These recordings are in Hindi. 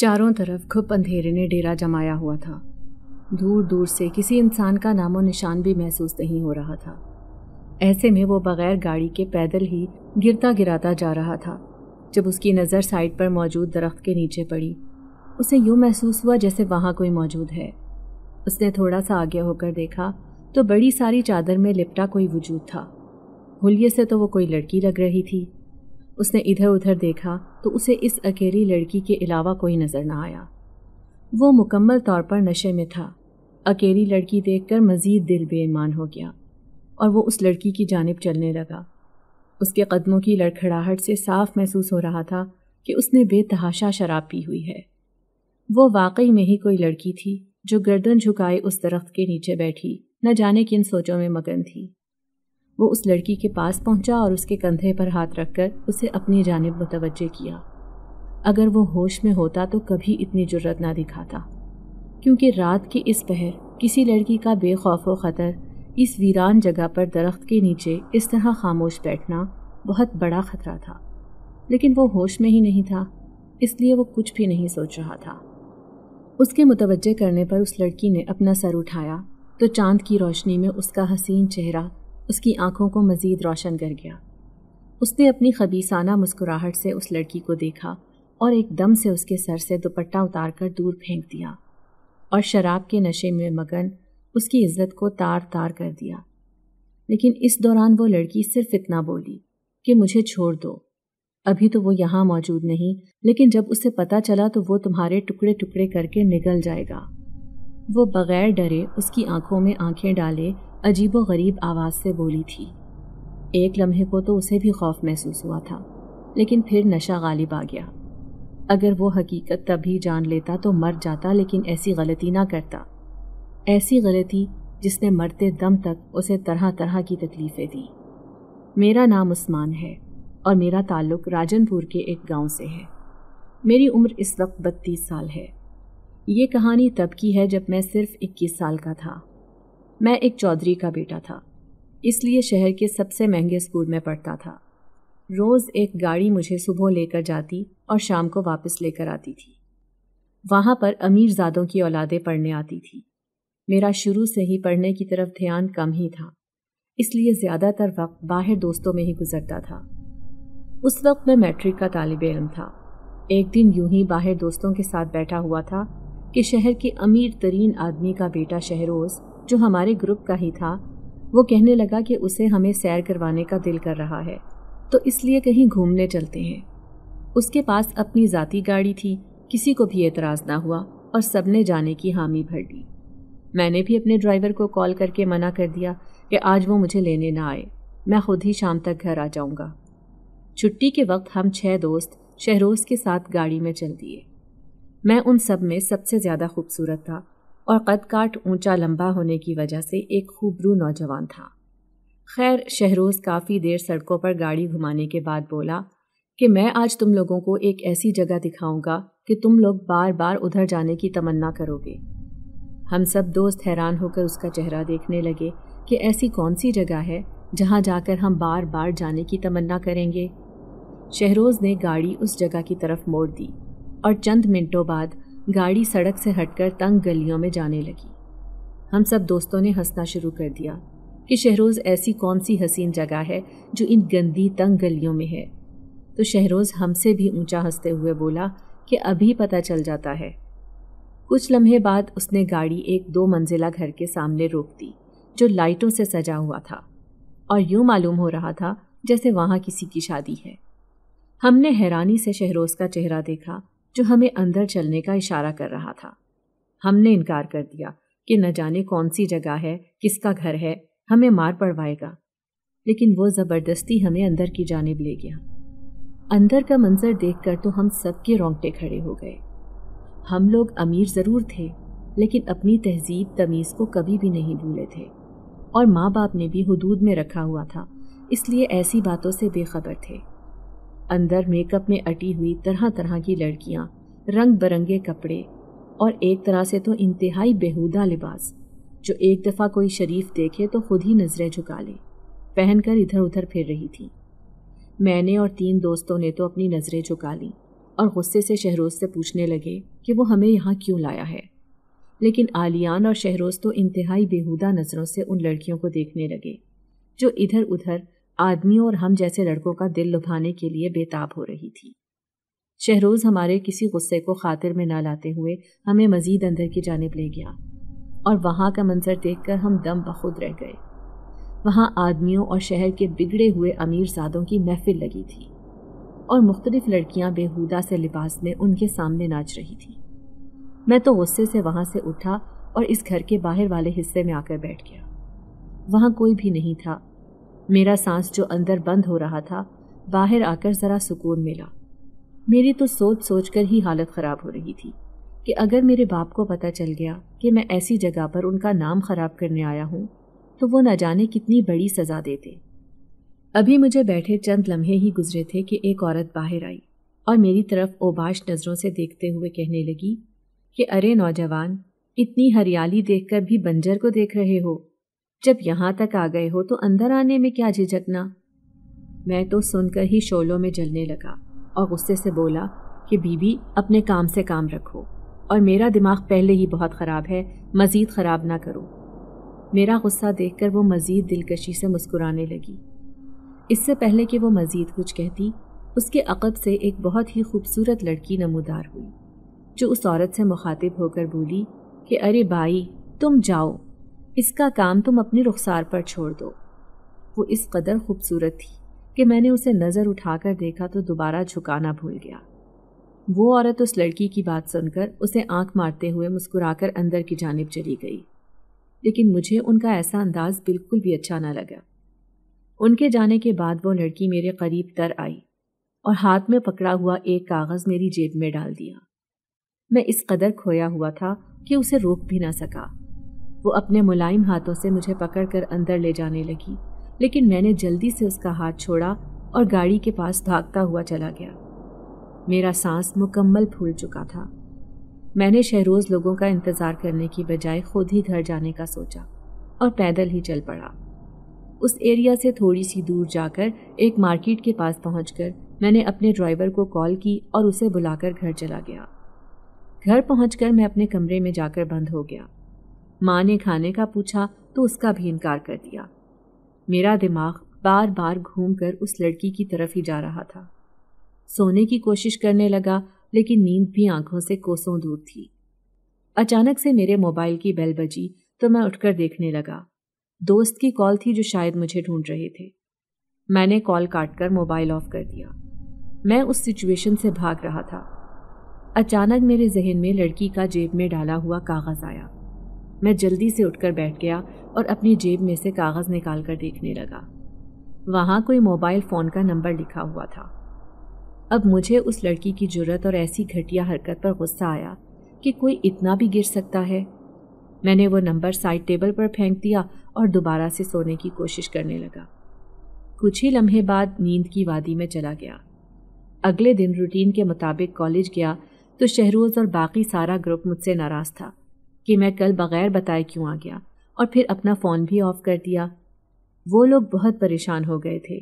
चारों तरफ घुप अंधेरे ने डेरा जमाया हुआ था दूर दूर से किसी इंसान का नामो निशान भी महसूस नहीं हो रहा था ऐसे में वो बगैर गाड़ी के पैदल ही गिरता गिराता जा रहा था जब उसकी नज़र साइड पर मौजूद दरख्त के नीचे पड़ी उसे यूँ महसूस हुआ जैसे वहाँ कोई मौजूद है उसने थोड़ा सा आगे होकर देखा तो बड़ी सारी चादर में लिपटा कोई वजूद था हुलिये से तो वो कोई लड़की लग रही थी उसने इधर उधर देखा तो उसे इस अकेली लड़की के अलावा कोई नज़र ना आया वो मुकम्मल तौर पर नशे में था अकेली लड़की देखकर मज़ीद दिल बेईमान हो गया और वो उस लड़की की जानब चलने लगा उसके कदमों की लड़खड़ाहट से साफ महसूस हो रहा था कि उसने बेतहाशा शराब पी हुई है वो वाकई में ही कोई लड़की थी जो गर्दन झुकाए उस दरख्त के नीचे बैठी न जाने किन सोचों में मगन थी वो उस लड़की के पास पहुंचा और उसके कंधे पर हाथ रखकर उसे अपनी जानब मुतवजह किया अगर वो होश में होता तो कभी इतनी जुर्रत ना दिखाता क्योंकि रात के इस पहर किसी लड़की का बेखौफ व ख़तर इस वीरान जगह पर दरख्त के नीचे इस तरह खामोश बैठना बहुत बड़ा ख़तरा था लेकिन वो होश में ही नहीं था इसलिए वो कुछ भी नहीं सोच रहा था उसके मुतवजह करने पर उस लड़की ने अपना सर उठाया तो चांद की रोशनी में उसका हसीन चेहरा उसकी आंखों को मज़ीद रोशन कर गया उसने अपनी खबीसाना मुस्कुराहट से उस लड़की को देखा और एक दम से उसके सर से दुपट्टा उतार कर दूर फेंक दिया और शराब के नशे में मगन उसकी इज्जत को तार तार कर दिया लेकिन इस दौरान वो लड़की सिर्फ इतना बोली कि मुझे छोड़ दो अभी तो वो यहाँ मौजूद नहीं लेकिन जब उसे पता चला तो वो तुम्हारे टुकड़े टुकड़े करके निकल जाएगा वो बगैर डरे उसकी आंखों में आंखें डाले अजीबो गरीब आवाज़ से बोली थी एक लम्हे को तो उसे भी खौफ महसूस हुआ था लेकिन फिर नशा गालिब आ गया अगर वो हकीकत तभी जान लेता तो मर जाता लेकिन ऐसी गलती ना करता ऐसी गलती जिसने मरते दम तक उसे तरह तरह की तकलीफ़ें दी मेरा नाम उस्मान है और मेरा ताल्लुक राजनपुर के एक गांव से है मेरी उम्र इस वक्त बत्तीस साल है ये कहानी तब की है जब मैं सिर्फ इक्कीस साल का था मैं एक चौधरी का बेटा था इसलिए शहर के सबसे महंगे स्कूल में पढ़ता था रोज़ एक गाड़ी मुझे सुबह लेकर जाती और शाम को वापस लेकर आती थी वहाँ पर अमीरजादों की औलादें पढ़ने आती थी मेरा शुरू से ही पढ़ने की तरफ ध्यान कम ही था इसलिए ज़्यादातर वक्त बाहर दोस्तों में ही गुजरता था उस वक्त मैं मैट्रिक का तालब इलम था एक दिन यूं ही बाहर दोस्तों के साथ बैठा हुआ था कि शहर के अमीर तरीन आदमी का बेटा शहरोज़ जो हमारे ग्रुप का ही था वो कहने लगा कि उसे हमें सैर करवाने का दिल कर रहा है तो इसलिए कहीं घूमने चलते हैं उसके पास अपनी ज़ाती गाड़ी थी किसी को भी एतराज़ ना हुआ और ने जाने की हामी भर दी मैंने भी अपने ड्राइवर को कॉल करके मना कर दिया कि आज वो मुझे लेने ना आए मैं खुद ही शाम तक घर आ जाऊंगा छुट्टी के वक्त हम छह दोस्त शहरोज के साथ गाड़ी में चल दिए मैं उन सब में सबसे ज़्यादा खूबसूरत था और कद काट ऊंचा लंबा होने की वजह से एक खूबरू नौजवान था खैर शहरोज़ काफ़ी देर सड़कों पर गाड़ी घुमाने के बाद बोला कि मैं आज तुम लोगों को एक ऐसी जगह दिखाऊंगा कि तुम लोग बार बार उधर जाने की तमन्ना करोगे हम सब दोस्त हैरान होकर उसका चेहरा देखने लगे कि ऐसी कौन सी जगह है जहाँ जाकर हम बार बार जाने की तमन्ना करेंगे शहरोज़ ने गाड़ी उस जगह की तरफ मोड़ दी और चंद मिनटों बाद गाड़ी सड़क से हटकर तंग गलियों में जाने लगी हम सब दोस्तों ने हंसना शुरू कर दिया कि शहरोज़ ऐसी कौन सी हसीन जगह है जो इन गंदी तंग गलियों में है तो शहरोज़ हमसे भी ऊंचा हंसते हुए बोला कि अभी पता चल जाता है कुछ लम्हे बाद उसने गाड़ी एक दो मंजिला घर के सामने रोक दी जो लाइटों से सजा हुआ था और यूँ मालूम हो रहा था जैसे वहाँ किसी की शादी है हमने हैरानी से शहरोज़ का चेहरा देखा जो हमें अंदर चलने का इशारा कर रहा था हमने इनकार कर दिया कि न जाने कौन सी जगह है किसका घर है हमें मार पड़वाएगा लेकिन वो ज़बरदस्ती हमें अंदर की जानब ले गया अंदर का मंजर देखकर तो हम सबके रोंगटे खड़े हो गए हम लोग अमीर ज़रूर थे लेकिन अपनी तहजीब तमीज़ को कभी भी नहीं भूले थे और माँ बाप ने भी हदूद में रखा हुआ था इसलिए ऐसी बातों से बेखबर थे अंदर मेकअप में अटी हुई तरह तरह की लड़कियां रंग बिरंगे कपड़े और एक तरह से तो इंतहाई बेहूदा लिबास जो एक दफ़ा कोई शरीफ देखे तो खुद ही नज़रें झुका ले पहनकर इधर उधर फिर रही थी मैंने और तीन दोस्तों ने तो अपनी नज़रें झुका ली और गुस्से से शहरोज से पूछने लगे कि वो हमें यहाँ क्यों लाया है लेकिन आलियान और शहरोज तो इंतहाई बेहूदा नज़रों से उन लड़कियों को देखने लगे जो इधर उधर आदमी और हम जैसे लड़कों का दिल लुभाने के लिए बेताब हो रही थी शहरोज हमारे किसी गुस्से को खातिर में ना लाते हुए हमें मज़ीद अंदर की जानब ले गया और वहाँ का मंजर देखकर हम दम बखुद रह गए वहाँ आदमियों और शहर के बिगड़े हुए अमीर सादों की महफिल लगी थी और मुख्तलिफ लड़कियाँ बेहूदा से लिबास में उनके सामने नाच रही थी मैं तो गुस्से से वहाँ से उठा और इस घर के बाहर वाले हिस्से में आकर बैठ गया वहाँ कोई भी नहीं था मेरा सांस जो अंदर बंद हो रहा था बाहर आकर ज़रा सुकून मिला मेरी तो सोच सोच कर ही हालत ख़राब हो रही थी कि अगर मेरे बाप को पता चल गया कि मैं ऐसी जगह पर उनका नाम ख़राब करने आया हूँ तो वो न जाने कितनी बड़ी सज़ा देते अभी मुझे बैठे चंद लम्हे ही गुजरे थे कि एक औरत बाहर आई और मेरी तरफ ओबाश नज़रों से देखते हुए कहने लगी कि अरे नौजवान इतनी हरियाली देखकर भी बंजर को देख रहे हो जब यहाँ तक आ गए हो तो अंदर आने में क्या झिझकना मैं तो सुनकर ही शोलों में जलने लगा और गुस्से से बोला कि बीबी अपने काम से काम रखो और मेरा दिमाग पहले ही बहुत ख़राब है मज़ीद ख़राब ना करो मेरा गुस्सा देखकर वो मज़ीद दिलकशी से मुस्कुराने लगी इससे पहले कि वो मज़ीद कुछ कहती उसके अकब से एक बहुत ही खूबसूरत लड़की नमूदार हुई जो उस औरत से मुखातिब होकर बोली कि अरे भाई तुम जाओ इसका काम तुम अपनी रुखसार पर छोड़ दो वो इस कदर खूबसूरत थी कि मैंने उसे नज़र उठाकर देखा तो दोबारा झुकाना भूल गया वो औरत उस लड़की की बात सुनकर उसे आंख मारते हुए मुस्कुराकर अंदर की जानब चली गई लेकिन मुझे उनका ऐसा अंदाज बिल्कुल भी अच्छा ना लगा उनके जाने के बाद वो लड़की मेरे करीब तर आई और हाथ में पकड़ा हुआ एक कागज़ मेरी जेब में डाल दिया मैं इस कदर खोया हुआ था कि उसे रोक भी ना सका वो अपने मुलायम हाथों से मुझे पकड़कर अंदर ले जाने लगी लेकिन मैंने जल्दी से उसका हाथ छोड़ा और गाड़ी के पास भागता हुआ चला गया मेरा सांस मुकम्मल फूल चुका था मैंने शहरोज लोगों का इंतज़ार करने की बजाय खुद ही घर जाने का सोचा और पैदल ही चल पड़ा उस एरिया से थोड़ी सी दूर जाकर एक मार्केट के पास पहुंचकर मैंने अपने ड्राइवर को कॉल की और उसे बुलाकर घर चला गया घर पहुंचकर मैं अपने कमरे में जाकर बंद हो गया माँ ने खाने का पूछा तो उसका भी इनकार कर दिया मेरा दिमाग बार बार घूम कर उस लड़की की तरफ ही जा रहा था सोने की कोशिश करने लगा लेकिन नींद भी आंखों से कोसों दूर थी अचानक से मेरे मोबाइल की बेल बजी तो मैं उठकर देखने लगा दोस्त की कॉल थी जो शायद मुझे ढूंढ रहे थे मैंने कॉल काट कर मोबाइल ऑफ कर दिया मैं उस सिचुएशन से भाग रहा था अचानक मेरे जहन में लड़की का जेब में डाला हुआ कागज़ आया मैं जल्दी से उठकर बैठ गया और अपनी जेब में से कागज़ निकाल कर देखने लगा वहाँ कोई मोबाइल फ़ोन का नंबर लिखा हुआ था अब मुझे उस लड़की की जरूरत और ऐसी घटिया हरकत पर गुस्सा आया कि कोई इतना भी गिर सकता है मैंने वो नंबर साइड टेबल पर फेंक दिया और दोबारा से सोने की कोशिश करने लगा कुछ ही लम्हे बाद नींद की वादी में चला गया अगले दिन रूटीन के मुताबिक कॉलेज गया तो शहरोज़ और बाकी सारा ग्रुप मुझसे नाराज़ था कि मैं कल बग़ैर बताए क्यों आ गया और फिर अपना फ़ोन भी ऑफ़ कर दिया वो लोग बहुत परेशान हो गए थे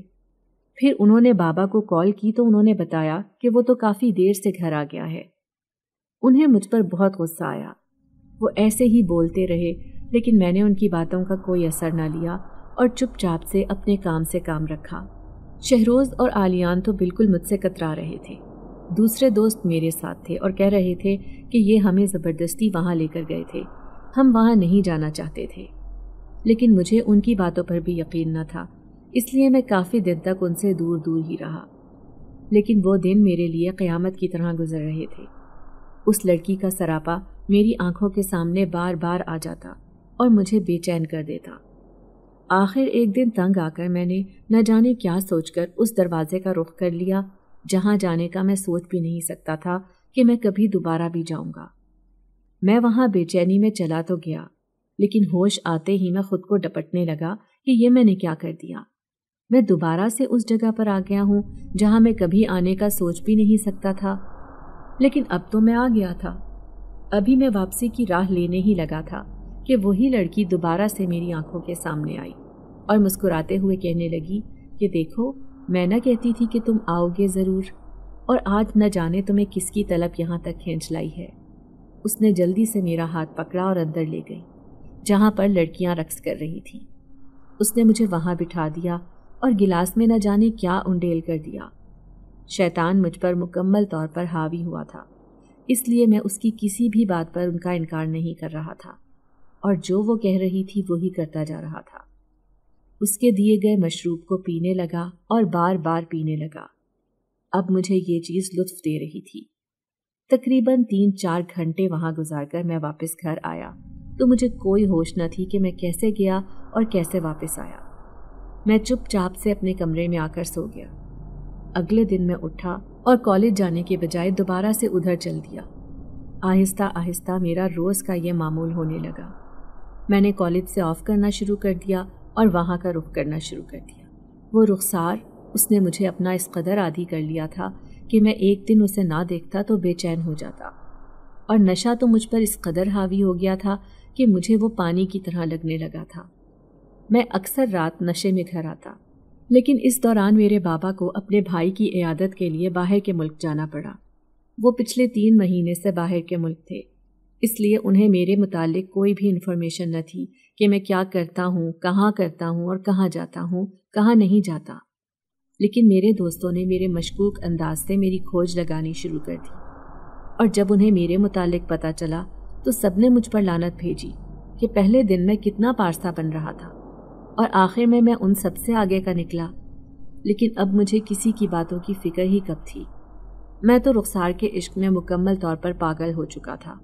फिर उन्होंने बाबा को कॉल की तो उन्होंने बताया कि वो तो काफ़ी देर से घर आ गया है उन्हें मुझ पर बहुत गुस्सा आया वो ऐसे ही बोलते रहे लेकिन मैंने उनकी बातों का कोई असर ना लिया और चुपचाप से अपने काम से काम रखा शहरोज़ और आलियान तो बिल्कुल मुझसे कतरा रहे थे दूसरे दोस्त मेरे साथ थे और कह रहे थे कि ये हमें ज़बरदस्ती वहाँ लेकर गए थे हम वहाँ नहीं जाना चाहते थे लेकिन मुझे उनकी बातों पर भी यकीन न था इसलिए मैं काफ़ी दिन तक उनसे दूर दूर ही रहा लेकिन वो दिन मेरे लिए क़यामत की तरह गुजर रहे थे उस लड़की का सरापा मेरी आंखों के सामने बार बार आ जाता और मुझे बेचैन कर देता आखिर एक दिन तंग आकर मैंने न जाने क्या सोचकर उस दरवाज़े का रुख कर लिया जहाँ जाने का मैं सोच भी नहीं सकता था कि मैं कभी दोबारा भी जाऊँगा मैं वहाँ बेचैनी में चला तो गया लेकिन होश आते ही मैं खुद को डपटने लगा कि ये मैंने क्या कर दिया मैं दोबारा से उस जगह पर आ गया हूँ जहाँ मैं कभी आने का सोच भी नहीं सकता था लेकिन अब तो मैं आ गया था अभी मैं वापसी की राह लेने ही लगा था कि वही लड़की दोबारा से मेरी आंखों के सामने आई और मुस्कुराते हुए कहने लगी कि देखो मैं न कहती थी कि तुम आओगे ज़रूर और आज न जाने तुम्हें किसकी तलब यहाँ तक खींच लाई है उसने जल्दी से मेरा हाथ पकड़ा और अंदर ले गई जहाँ पर लड़कियाँ रक्स कर रही थीं उसने मुझे वहाँ बिठा दिया और गिलास में न जाने क्या उंडेल कर दिया शैतान मुझ पर मुकम्मल तौर पर हावी हुआ था इसलिए मैं उसकी किसी भी बात पर उनका इनकार नहीं कर रहा था और जो वो कह रही थी वही करता जा रहा था उसके दिए गए मशरूब को पीने लगा और बार बार पीने लगा अब मुझे ये चीज़ लुत्फ दे रही थी तकरीबन तीन चार घंटे वहाँ गुजार कर मैं वापस घर आया तो मुझे कोई होश न थी कि मैं कैसे गया और कैसे वापस आया मैं चुपचाप से अपने कमरे में आकर सो गया अगले दिन मैं उठा और कॉलेज जाने के बजाय दोबारा से उधर चल दिया आहिस्ता आहिस्ता मेरा रोज़ का ये मामूल होने लगा मैंने कॉलेज से ऑफ़ करना शुरू कर दिया और वहाँ का रुख करना शुरू कर दिया वो रुखसार उसने मुझे अपना इस कदर आदि कर लिया था कि मैं एक दिन उसे ना देखता तो बेचैन हो जाता और नशा तो मुझ पर इस कदर हावी हो गया था कि मुझे वो पानी की तरह लगने लगा था मैं अक्सर रात नशे में घर आता लेकिन इस दौरान मेरे बाबा को अपने भाई की इयादत के लिए बाहर के मुल्क जाना पड़ा वो पिछले तीन महीने से बाहर के मुल्क थे इसलिए उन्हें मेरे मुतालिक कोई भी इन्फॉर्मेशन न थी कि मैं क्या करता हूँ कहाँ करता हूँ और कहाँ जाता हूँ कहाँ नहीं जाता लेकिन मेरे दोस्तों ने मेरे मशकूक अंदाज से मेरी खोज लगानी शुरू कर दी और जब उन्हें मेरे मुतालिक पता चला तो सब ने मुझ पर लानत भेजी कि पहले दिन मैं कितना पारसा बन रहा था और आखिर में मैं उन सबसे आगे का निकला लेकिन अब मुझे किसी की बातों की फ़िक्र ही कब थी मैं तो रुखसार के इश्क में मुकम्मल तौर पर पागल हो चुका था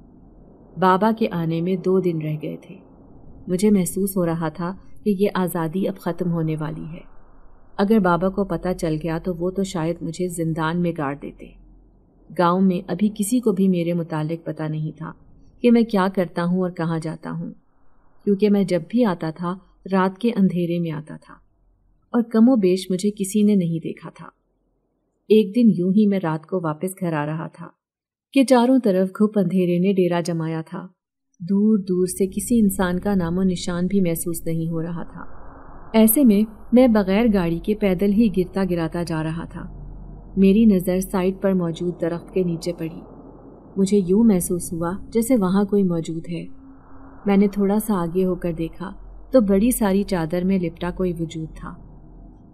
बाबा के आने में दो दिन रह गए थे मुझे महसूस हो रहा था कि ये आज़ादी अब ख़त्म होने वाली है अगर बाबा को पता चल गया तो वो तो शायद मुझे जिंदान में गाड़ देते गांव में अभी किसी को भी मेरे मुतालिक पता नहीं था कि मैं क्या करता हूँ और कहाँ जाता हूँ क्योंकि मैं जब भी आता था रात के अंधेरे में आता था और कमो बेश मुझे किसी ने नहीं देखा था एक दिन यूं ही मैं रात को वापस घर आ रहा था कि चारों तरफ घुप अंधेरे ने डेरा जमाया था दूर दूर से किसी इंसान का नामो निशान भी महसूस नहीं हो रहा था ऐसे में मैं बगैर गाड़ी के पैदल ही गिरता गिराता जा रहा था मेरी नज़र साइड पर मौजूद दरख्त के नीचे पड़ी मुझे यूं महसूस हुआ जैसे वहाँ कोई मौजूद है मैंने थोड़ा सा आगे होकर देखा तो बड़ी सारी चादर में लिपटा कोई वजूद था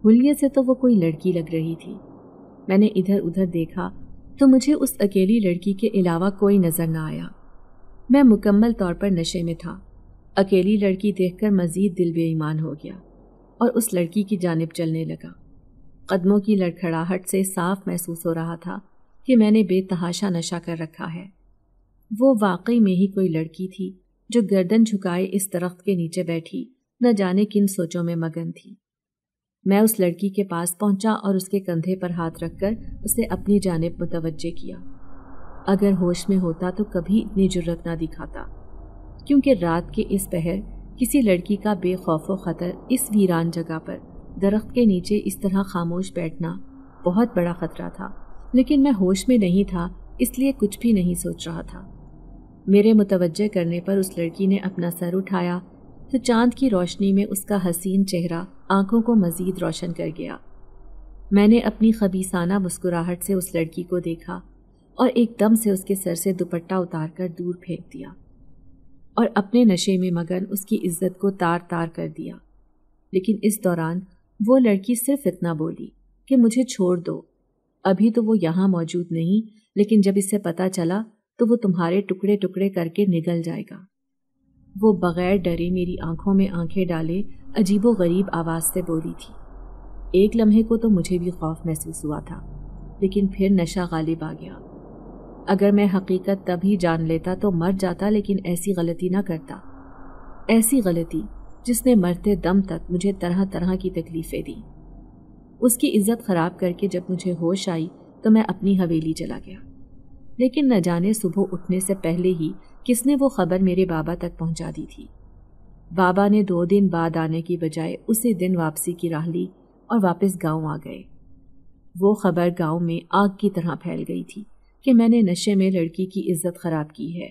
हुलिये से तो वो कोई लड़की लग रही थी मैंने इधर उधर देखा तो मुझे उस अकेली लड़की के अलावा कोई नज़र ना आया मैं मुकम्मल तौर पर नशे में था अकेली लड़की देखकर मज़ीद दिल बेईमान हो गया और उस लड़की की जानब चलने लगा कदमों की लड़खड़ाहट से साफ महसूस हो रहा था कि मैंने बेतहाशा नशा कर रखा है वो वाकई में ही कोई लड़की थी जो गर्दन झुकाए इस दरख्त के नीचे बैठी न जाने किन सोचों में मगन थी मैं उस लड़की के पास पहुंचा और उसके कंधे पर हाथ रखकर उसे अपनी जानब मुतवजह किया अगर होश में होता तो कभी इतनी जुर्रत ना दिखाता क्योंकि रात के इस पहर किसी लड़की का बेखौफ ख़तर इस वीरान जगह पर दरख्त के नीचे इस तरह खामोश बैठना बहुत बड़ा ख़तरा था लेकिन मैं होश में नहीं था इसलिए कुछ भी नहीं सोच रहा था मेरे मुतवजह करने पर उस लड़की ने अपना सर उठाया तो चांद की रोशनी में उसका हसीन चेहरा आंखों को मज़ीद रोशन कर गया मैंने अपनी खबीसाना मुस्कुराहट से उस लड़की को देखा और एकदम से उसके सर से दुपट्टा उतार कर दूर फेंक दिया और अपने नशे में मगन उसकी इज्जत को तार तार कर दिया लेकिन इस दौरान वो लड़की सिर्फ इतना बोली कि मुझे छोड़ दो अभी तो वो यहाँ मौजूद नहीं लेकिन जब इसे पता चला तो वो तुम्हारे टुकड़े टुकड़े करके निगल जाएगा वो बगैर डरे मेरी आंखों में आंखें डाले अजीबो गरीब आवाज़ से बोली थी एक लम्हे को तो मुझे भी खौफ महसूस हुआ था लेकिन फिर नशा गालिब आ गया अगर मैं हकीकत तभी जान लेता तो मर जाता लेकिन ऐसी गलती ना करता ऐसी गलती जिसने मरते दम तक मुझे तरह तरह की तकलीफ़ें दी उसकी इज्जत ख़राब करके जब मुझे होश आई तो मैं अपनी हवेली चला गया लेकिन न जाने सुबह उठने से पहले ही किसने वो खबर मेरे बाबा तक पहुंचा दी थी बाबा ने दो दिन बाद आने की बजाय उसी दिन वापसी की राह ली और वापस गांव आ गए वो खबर गांव में आग की तरह फैल गई थी कि मैंने नशे में लड़की की इज्जत खराब की है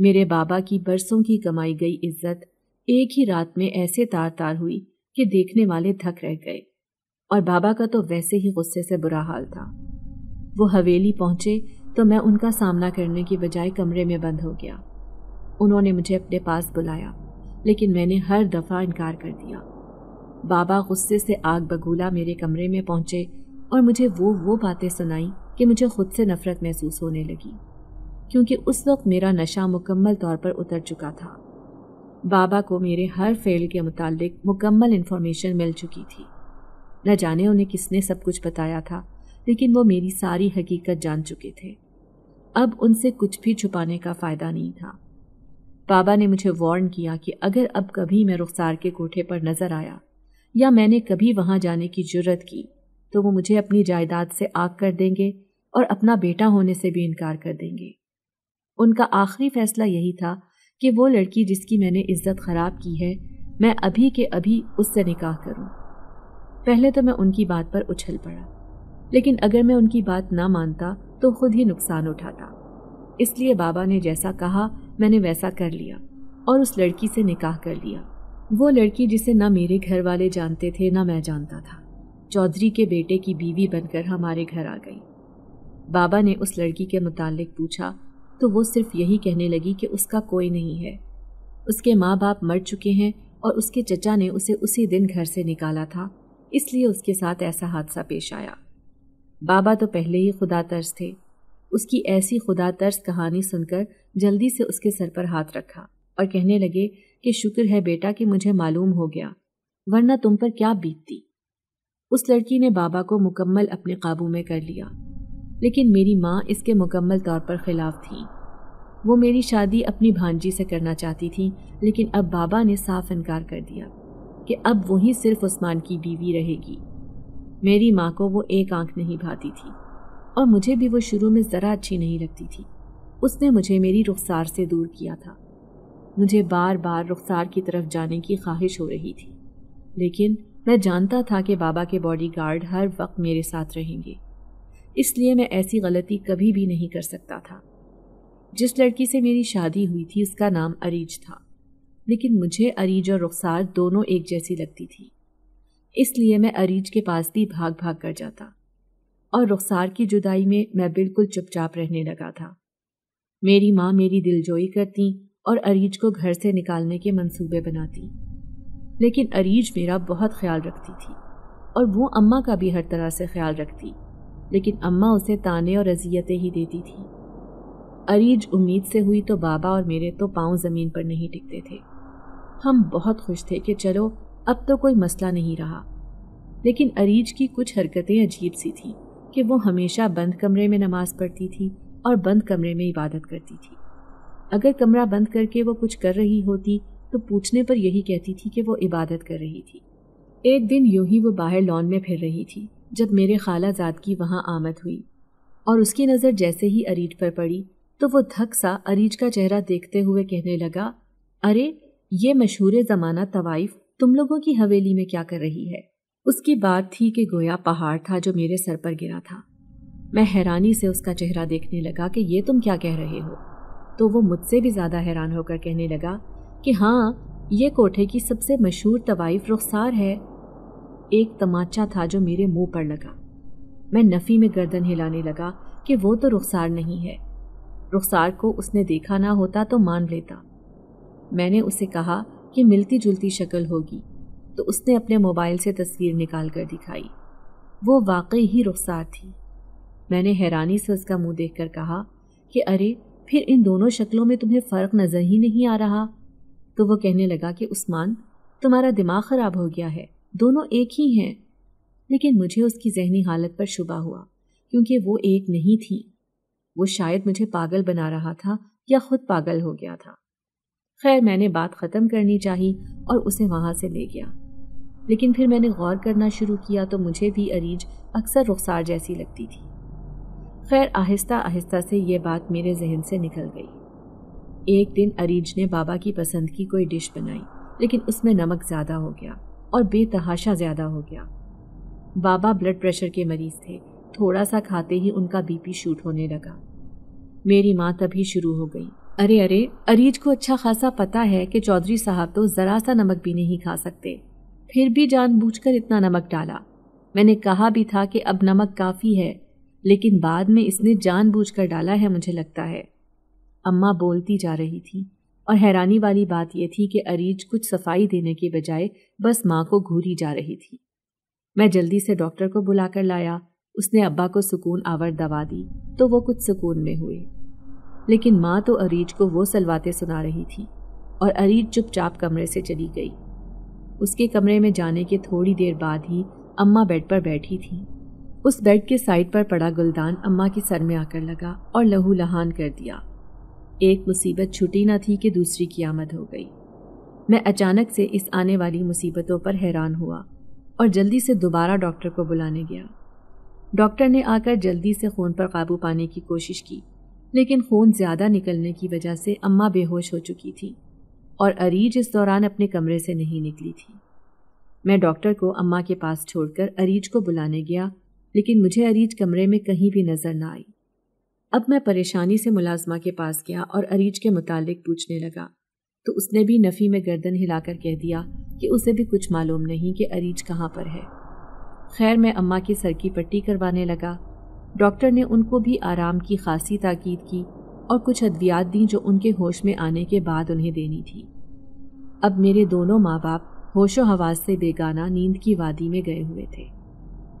मेरे बाबा की बरसों की कमाई गई इज्जत एक ही रात में ऐसे तार तार हुई कि देखने वाले धक रह गए और बाबा का तो वैसे ही गुस्से से बुरा हाल था वो हवेली पहुंचे तो मैं उनका सामना करने की बजाय कमरे में बंद हो गया उन्होंने मुझे अपने पास बुलाया लेकिन मैंने हर दफ़ा इनकार कर दिया बाबा गुस्से से आग बगूला मेरे कमरे में पहुंचे और मुझे वो वो बातें सुनाई कि मुझे खुद से नफरत महसूस होने लगी क्योंकि उस वक्त मेरा नशा मुकम्मल तौर पर उतर चुका था बाबा को मेरे हर फेल के मुतालिक मुकम्मल इन्फॉर्मेशन मिल चुकी थी न जाने उन्हें किसने सब कुछ बताया था लेकिन वो मेरी सारी हकीकत जान चुके थे अब उनसे कुछ भी छुपाने का फ़ायदा नहीं था बाबा ने मुझे वार्न किया कि अगर अब कभी मैं रुखसार के कोठे पर नज़र आया या मैंने कभी वहाँ जाने की जरूरत की तो वो मुझे अपनी जायदाद से आग कर देंगे और अपना बेटा होने से भी इनकार कर देंगे उनका आखिरी फैसला यही था कि वो लड़की जिसकी मैंने इज्जत खराब की है मैं अभी के अभी उससे निकाह करूं। पहले तो मैं उनकी बात पर उछल पड़ा लेकिन अगर मैं उनकी बात ना मानता तो खुद ही नुकसान उठाता इसलिए बाबा ने जैसा कहा मैंने वैसा कर लिया और उस लड़की से निकाह कर लिया वो लड़की जिसे ना मेरे घर वाले जानते थे ना मैं जानता था चौधरी के बेटे की बीवी बनकर हमारे घर आ गई बाबा ने उस लड़की के मुतालिक पूछा तो वो सिर्फ यही कहने लगी कि उसका कोई नहीं है उसके माँ बाप मर चुके हैं और उसके चचा ने उसे उसी दिन घर से निकाला था इसलिए उसके साथ ऐसा हादसा पेश आया बाबा तो पहले ही खुदा तर्स थे उसकी ऐसी खुदा तर्स कहानी सुनकर जल्दी से उसके सर पर हाथ रखा और कहने लगे कि शुक्र है बेटा कि मुझे मालूम हो गया वरना तुम पर क्या बीतती उस लड़की ने बाबा को मुकम्मल अपने काबू में कर लिया लेकिन मेरी माँ इसके मुकम्मल तौर पर ख़िलाफ़ थी वो मेरी शादी अपनी भांजी से करना चाहती थी लेकिन अब बाबा ने साफ इनकार कर दिया कि अब वही सिर्फ उस्मान की बीवी रहेगी मेरी माँ को वो एक आंख नहीं भाती थी और मुझे भी वो शुरू में ज़रा अच्छी नहीं लगती थी उसने मुझे मेरी रुखसार से दूर किया था मुझे बार बार रुखसार की तरफ जाने की ख्वाहिश हो रही थी लेकिन मैं जानता था कि बाबा के बॉडीगार्ड हर वक्त मेरे साथ रहेंगे इसलिए मैं ऐसी गलती कभी भी नहीं कर सकता था जिस लड़की से मेरी शादी हुई थी उसका नाम अरीज था लेकिन मुझे अरीज और रुखसार दोनों एक जैसी लगती थी इसलिए मैं अरीज के पास भी भाग भाग कर जाता और रुखसार की जुदाई में मैं बिल्कुल चुपचाप रहने लगा था मेरी माँ मेरी दिलजोई करती और अरीज को घर से निकालने के मंसूबे बनाती लेकिन अरीज मेरा बहुत ख्याल रखती थी और वो अम्मा का भी हर तरह से ख्याल रखती लेकिन अम्मा उसे ताने और अजियतें ही देती थी अरीज उम्मीद से हुई तो बाबा और मेरे तो पाँव ज़मीन पर नहीं टिकते थे हम बहुत खुश थे कि चलो अब तो कोई मसला नहीं रहा लेकिन अरीज की कुछ हरकतें अजीब सी थीं कि वो हमेशा बंद कमरे में नमाज़ पढ़ती थी और बंद कमरे में इबादत करती थी अगर कमरा बंद करके वो कुछ कर रही होती तो पूछने पर यही कहती थी कि वो इबादत कर रही थी एक दिन यूं ही वो बाहर लॉन में फिर रही थी जब मेरे खाला खालाजाद की वहाँ आमद हुई और उसकी नज़र जैसे ही अरीज पर पड़ी तो वो धक सा अरीज का चेहरा देखते हुए कहने लगा अरे ये मशहूर ज़माना तवाइफ तुम लोगों की हवेली में क्या कर रही है उसकी बात थी कि गोया पहाड़ था जो मेरे सर पर गिरा था मैं हैरानी से उसका चेहरा देखने लगा कि ये तुम क्या कह रहे हो तो वो मुझसे भी ज़्यादा हैरान होकर कहने लगा कि हाँ ये कोठे की सबसे मशहूर तवाइफ रुखसार है एक तमाचा था जो मेरे मुंह पर लगा मैं नफ़ी में गर्दन हिलाने लगा कि वो तो रुखसार नहीं है रुखसार को उसने देखा ना होता तो मान लेता मैंने उसे कहा कि मिलती जुलती शक्ल होगी तो उसने अपने मोबाइल से तस्वीर निकाल कर दिखाई वो वाकई ही रुखसार थी मैंने हैरानी से उसका मुंह देखकर कहा कि अरे फिर इन दोनों शक्लों में तुम्हें फ़र्क नज़र ही नहीं आ रहा तो वो कहने लगा कि उस्मान तुम्हारा दिमाग ख़राब हो गया है दोनों एक ही हैं लेकिन मुझे उसकी जहनी हालत पर शुबा हुआ क्योंकि वो एक नहीं थी वो शायद मुझे पागल बना रहा था या खुद पागल हो गया था खैर मैंने बात ख़त्म करनी चाही और उसे वहाँ से ले गया लेकिन फिर मैंने गौर करना शुरू किया तो मुझे भी अरीज अक्सर रुखसार जैसी लगती थी खैर आहिस्ता आहिस्ता से ये बात मेरे जहन से निकल गई एक दिन अरीज ने बाबा की पसंद की कोई डिश बनाई लेकिन उसमें नमक ज़्यादा हो गया और बेतहाशा ज़्यादा हो गया बाबा ब्लड प्रेशर के मरीज़ थे थोड़ा सा खाते ही उनका बीपी शूट होने लगा मेरी माँ तभी शुरू हो गई अरे अरे अरीज को अच्छा खासा पता है कि चौधरी साहब तो ज़रा सा नमक भी नहीं खा सकते फिर भी जानबूझकर इतना नमक डाला मैंने कहा भी था कि अब नमक काफ़ी है लेकिन बाद में इसने जानबूझकर डाला है मुझे लगता है अम्मा बोलती जा रही थी और हैरानी वाली बात यह थी कि अरीज कुछ सफाई देने के बजाय बस माँ को घूरी जा रही थी मैं जल्दी से डॉक्टर को बुलाकर लाया उसने अब्बा को सुकून आवर दवा दी तो वो कुछ सुकून में हुए लेकिन माँ तो अरीज को वो सलवाते सुना रही थी और अरीज चुपचाप कमरे से चली गई उसके कमरे में जाने के थोड़ी देर बाद ही अम्मा बेड पर बैठी थी उस बेड के साइड पर पड़ा गुलदान अम्मा के सर में आकर लगा और लहू लहान कर दिया एक मुसीबत छुटी ना थी कि दूसरी की आमद हो गई मैं अचानक से इस आने वाली मुसीबतों पर हैरान हुआ और जल्दी से दोबारा डॉक्टर को बुलाने गया डॉक्टर ने आकर जल्दी से खून पर काबू पाने की कोशिश की लेकिन खून ज़्यादा निकलने की वजह से अम्मा बेहोश हो चुकी थी और अरीज इस दौरान अपने कमरे से नहीं निकली थी मैं डॉक्टर को अम्मा के पास छोड़कर अरीज को बुलाने गया लेकिन मुझे अरीज कमरे में कहीं भी नज़र ना आई अब मैं परेशानी से मुलाजमा के पास गया और अरीज के मुतालिक पूछने लगा तो उसने भी नफ़ी में गर्दन हिलाकर कह दिया कि उसे भी कुछ मालूम नहीं कि अरीज कहाँ पर है खैर मैं अम्मा की सर की पट्टी करवाने लगा डॉक्टर ने उनको भी आराम की खासी ताकीद की और कुछ अद्वियात दी जो उनके होश में आने के बाद उन्हें देनी थी अब मेरे दोनों माँ बाप होशो हवास से बेगाना नींद की वादी में गए हुए थे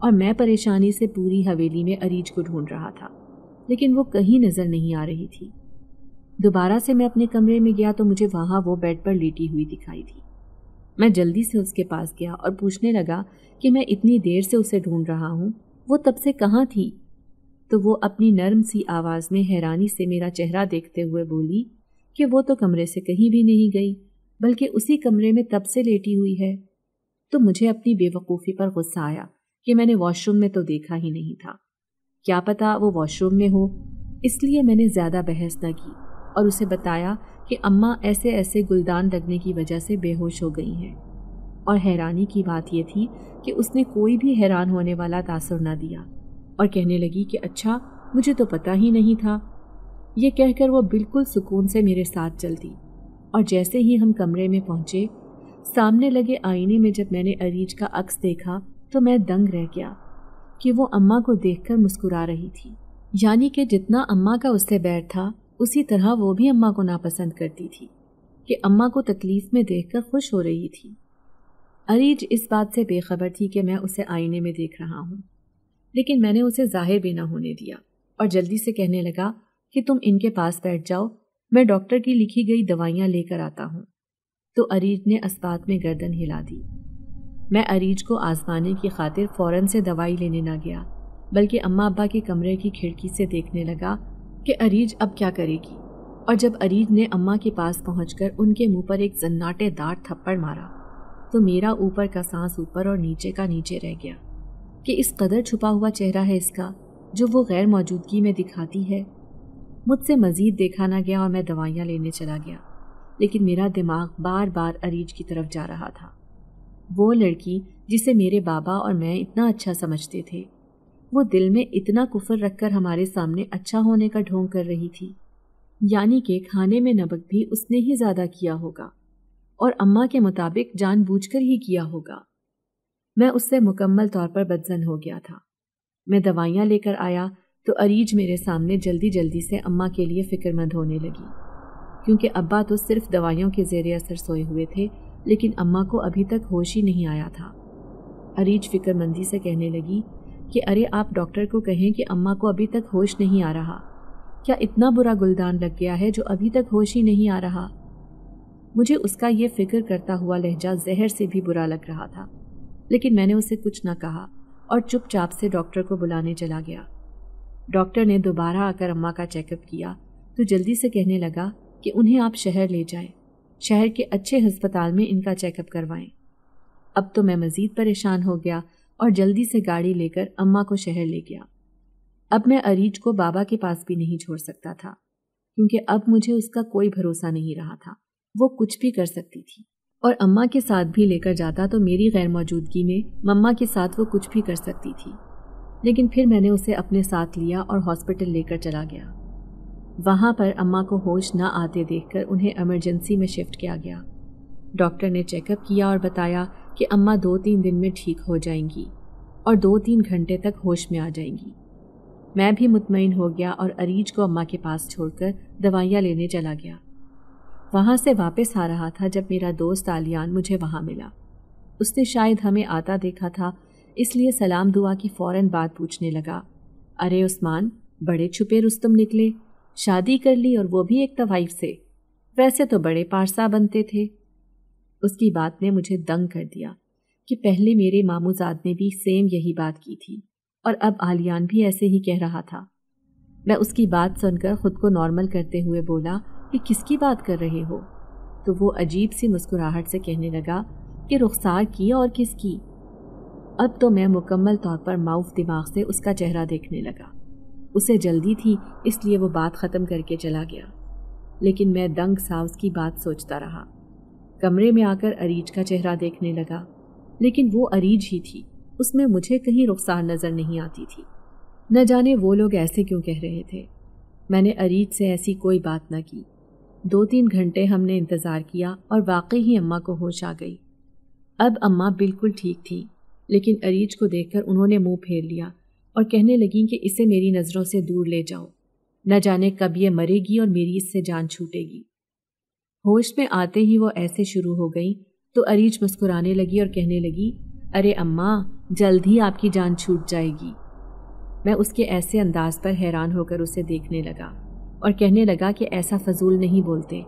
और मैं परेशानी से पूरी हवेली में अरीज को ढूंढ रहा था लेकिन वो कहीं नज़र नहीं आ रही थी दोबारा से मैं अपने कमरे में गया तो मुझे वहाँ वो बेड पर लेटी हुई दिखाई थी मैं जल्दी से उसके पास गया और पूछने लगा कि मैं इतनी देर से उसे ढूंढ रहा हूँ वो तब से कहाँ थी तो वो अपनी नरम सी आवाज़ में हैरानी से मेरा चेहरा देखते हुए बोली कि वो तो कमरे से कहीं भी नहीं गई बल्कि उसी कमरे में तब से लेटी हुई है तो मुझे अपनी बेवकूफ़ी पर गुस्सा आया कि मैंने वॉशरूम में तो देखा ही नहीं था क्या पता वो वॉशरूम में हो इसलिए मैंने ज़्यादा बहस न की और उसे बताया कि अम्मा ऐसे ऐसे गुलदान लगने की वजह से बेहोश हो गई हैं और हैरानी की बात यह थी कि उसने कोई भी हैरान होने वाला तासर ना दिया और कहने लगी कि अच्छा मुझे तो पता ही नहीं था कह कहकर वो बिल्कुल सुकून से मेरे साथ चलती और जैसे ही हम कमरे में पहुंचे सामने लगे आईने में जब मैंने अरीज का अक्स देखा तो मैं दंग रह गया कि वो अम्मा को देखकर मुस्कुरा रही थी यानी कि जितना अम्मा का उससे बैर था उसी तरह वो भी अम्मा को नापसंद करती थी कि अम्मा को तकलीफ़ में देखकर खुश हो रही थी अरीज इस बात से बेखबर थी कि मैं उसे आईने में देख रहा हूँ लेकिन मैंने उसे जाहिर भी ना होने दिया और जल्दी से कहने लगा कि तुम इनके पास बैठ जाओ मैं डॉक्टर की लिखी गई दवाइयाँ लेकर आता हूँ तो अरीज ने इस्पात में गर्दन हिला दी मैं अरीज को आजमाने की खातिर फ़ौरन से दवाई लेने ना गया बल्कि अम्मा अब्बा के कमरे की खिड़की से देखने लगा कि अरीज अब क्या करेगी और जब अरीज ने अम्मा के पास पहुँच उनके मुँह पर एक जन्नाटेदार थप्पड़ मारा तो मेरा ऊपर का सांस ऊपर और नीचे का नीचे रह गया कि इस कदर छुपा हुआ चेहरा है इसका जो वो गैर मौजूदगी में दिखाती है मुझसे मज़ीद देखा ना गया और मैं दवाइयाँ लेने चला गया लेकिन मेरा दिमाग बार बार अरीज की तरफ जा रहा था वो लड़की जिसे मेरे बाबा और मैं इतना अच्छा समझते थे वो दिल में इतना कुफर रखकर हमारे सामने अच्छा होने का ढोंग कर रही थी यानी कि खाने में नमक भी उसने ही ज़्यादा किया होगा और अम्मा के मुताबिक जानबूझकर ही किया होगा मैं उससे मुकम्मल तौर पर बदजन हो गया था मैं दवाइयाँ लेकर आया तो अरीज मेरे सामने जल्दी जल्दी से अम्मा के लिए फ़िक्रमंद होने लगी क्योंकि अब्बा तो सिर्फ दवाइयों के जेर असर सोए हुए थे लेकिन अम्मा को अभी तक होश ही नहीं आया था अरीज फिक्रमंदी से कहने लगी कि अरे आप डॉक्टर को कहें कि अम्मा को अभी तक होश नहीं आ रहा क्या इतना बुरा गुलदान लग गया है जो अभी तक होश ही नहीं आ रहा मुझे उसका ये फिक्र करता हुआ लहजा जहर से भी बुरा लग रहा था लेकिन मैंने उसे कुछ ना कहा और चुपचाप से डॉक्टर को बुलाने चला गया डॉक्टर ने दोबारा आकर अम्मा का चेकअप किया तो जल्दी से कहने लगा कि उन्हें आप शहर ले जाएं शहर के अच्छे हस्पताल में इनका चेकअप करवाएं अब तो मैं मज़ीद परेशान हो गया और जल्दी से गाड़ी लेकर अम्मा को शहर ले गया अब मैं अरीज को बाबा के पास भी नहीं छोड़ सकता था क्योंकि अब मुझे उसका कोई भरोसा नहीं रहा था वो कुछ भी कर सकती थी और अम्मा के साथ भी लेकर जाता तो मेरी गैर मौजूदगी में मम्मा के साथ वो कुछ भी कर सकती थी लेकिन फिर मैंने उसे अपने साथ लिया और हॉस्पिटल लेकर चला गया वहाँ पर अम्मा को होश ना आते देखकर उन्हें इमरजेंसी में शिफ्ट किया गया डॉक्टर ने चेकअप किया और बताया कि अम्मा दो तीन दिन में ठीक हो जाएंगी और दो तीन घंटे तक होश में आ जाएंगी मैं भी मुतमिन हो गया और अरीज को अम्मा के पास छोड़कर दवाइयाँ लेने चला गया वहाँ से वापस आ रहा था जब मेरा दोस्त आलियान मुझे वहाँ मिला उसने शायद हमें आता देखा था इसलिए सलाम दुआ की फ़ौरन बात पूछने लगा अरे उस्मान बड़े छुपे रुस्तम निकले शादी कर ली और वो भी एक तवाइफ से वैसे तो बड़े पारसा बनते थे उसकी बात ने मुझे दंग कर दिया कि पहले मेरे मामूजाद ने भी सेम यही बात की थी और अब आलियान भी ऐसे ही कह रहा था मैं उसकी बात सुनकर ख़ुद को नॉर्मल करते हुए बोला कि किसकी बात कर रहे हो तो वो अजीब सी मुस्कुराहट से कहने लगा कि रुखसार की और किसकी अब तो मैं मुकम्मल तौर पर माउफ दिमाग से उसका चेहरा देखने लगा उसे जल्दी थी इसलिए वो बात ख़त्म करके चला गया लेकिन मैं दंग सा उसकी बात सोचता रहा कमरे में आकर अरीज का चेहरा देखने लगा लेकिन वो अरीज ही थी उसमें मुझे कहीं रुखसार नज़र नहीं आती थी न जाने वो लोग ऐसे क्यों कह रहे थे मैंने अरीज से ऐसी कोई बात ना की दो तीन घंटे हमने इंतज़ार किया और वाकई ही अम्मा को होश आ गई अब अम्मा बिल्कुल ठीक थी लेकिन अरीज को देखकर उन्होंने मुंह फेर लिया और कहने लगी कि इसे मेरी नज़रों से दूर ले जाओ न जाने कब ये मरेगी और मेरी इससे जान छूटेगी होश में आते ही वो ऐसे शुरू हो गई तो अरीज मुस्कुराने लगी और कहने लगी अरे अम्मा जल्द ही आपकी जान छूट जाएगी मैं उसके ऐसे अंदाज पर हैरान होकर उसे देखने लगा और कहने लगा कि ऐसा फजूल नहीं बोलते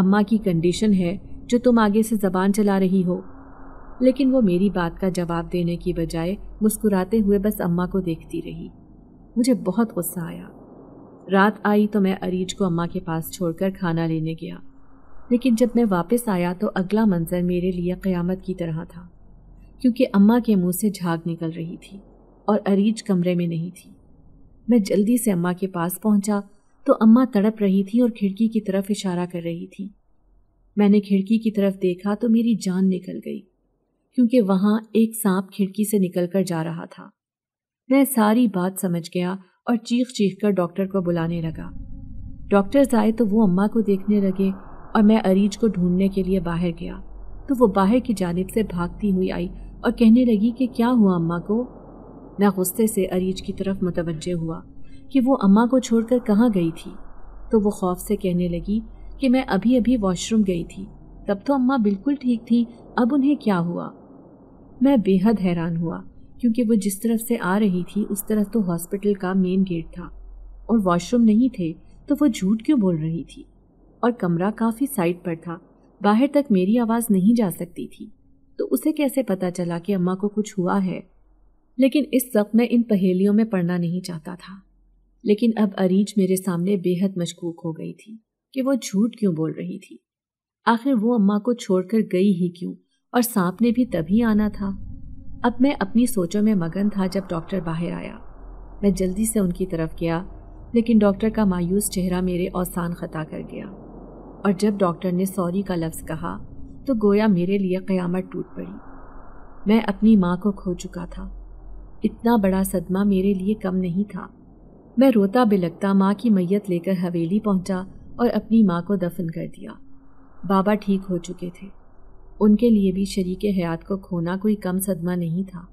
अम्मा की कंडीशन है जो तुम आगे से ज़बान चला रही हो लेकिन वो मेरी बात का जवाब देने की बजाय मुस्कुराते हुए बस अम्मा को देखती रही मुझे बहुत गुस्सा आया रात आई तो मैं अरीज को अम्मा के पास छोड़कर खाना लेने गया लेकिन जब मैं वापस आया तो अगला मंजर मेरे लिए क़यामत की तरह था क्योंकि अम्मा के मुंह से झाग निकल रही थी और अरीज कमरे में नहीं थी मैं जल्दी से अम्मा के पास पहुंचा तो अम्मा तड़प रही थी और खिड़की की तरफ इशारा कर रही थी मैंने खिड़की की तरफ देखा तो मेरी जान निकल गई क्योंकि वहां एक सांप खिड़की से निकल कर जा रहा था मैं सारी बात समझ गया और चीख चीख कर डॉक्टर को बुलाने लगा डॉक्टर आए तो वो अम्मा को देखने लगे और मैं अरीज को ढूंढने के लिए बाहर गया तो वो बाहर की जानब से भागती हुई आई और कहने लगी कि क्या हुआ अम्मा को मैं गुस्से से अरीज की तरफ मुतवजह हुआ कि वो अम्मा को छोड़कर कहाँ गई थी तो वो खौफ से कहने लगी कि मैं अभी अभी वॉशरूम गई थी तब तो अम्मा बिल्कुल ठीक थी अब उन्हें क्या हुआ मैं बेहद हैरान हुआ क्योंकि वो जिस तरफ से आ रही थी उस तरफ तो हॉस्पिटल का मेन गेट था और वॉशरूम नहीं थे तो वो झूठ क्यों बोल रही थी और कमरा काफ़ी साइड पर था बाहर तक मेरी आवाज़ नहीं जा सकती थी तो उसे कैसे पता चला कि अम्मा को कुछ हुआ है लेकिन इस वक्त मैं इन पहेलियों में पढ़ना नहीं चाहता था लेकिन अब अरीज मेरे सामने बेहद मशकूक हो गई थी कि वो झूठ क्यों बोल रही थी आखिर वो अम्मा को छोड़कर गई ही क्यों और सांप ने भी तभी आना था अब मैं अपनी सोचों में मगन था जब डॉक्टर बाहर आया मैं जल्दी से उनकी तरफ गया लेकिन डॉक्टर का मायूस चेहरा मेरे औसान ख़ता कर गया और जब डॉक्टर ने सॉरी का लफ्ज़ कहा तो गोया मेरे लिए क़यामत टूट पड़ी मैं अपनी माँ को खो चुका था इतना बड़ा सदमा मेरे लिए कम नहीं था मैं रोता बिलकता माँ की मैयत लेकर हवेली पहुँचा और अपनी माँ को दफन कर दिया बाबा ठीक हो चुके थे उनके लिए भी शरीक हयात को खोना कोई कम सदमा नहीं था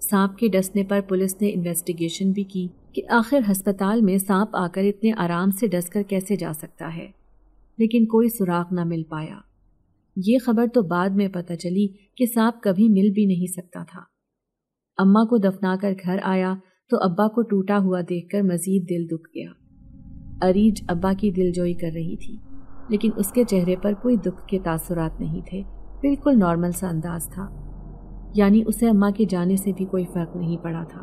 सांप के डसने पर पुलिस ने इन्वेस्टिगेशन भी की कि आखिर हस्पताल में सांप आकर इतने आराम से डस कर कैसे जा सकता है लेकिन कोई सुराग ना मिल पाया ये खबर तो बाद में पता चली कि सांप कभी मिल भी नहीं सकता था अम्मा को दफनाकर घर आया तो अब्बा को टूटा हुआ देखकर मजीद दिल दुख गया अरीज अब्बा की दिलजोई कर रही थी लेकिन उसके चेहरे पर कोई दुख के तासुरात नहीं थे बिल्कुल नॉर्मल सा अंदाज था यानी उसे अम्मा के जाने से भी कोई फ़र्क नहीं पड़ा था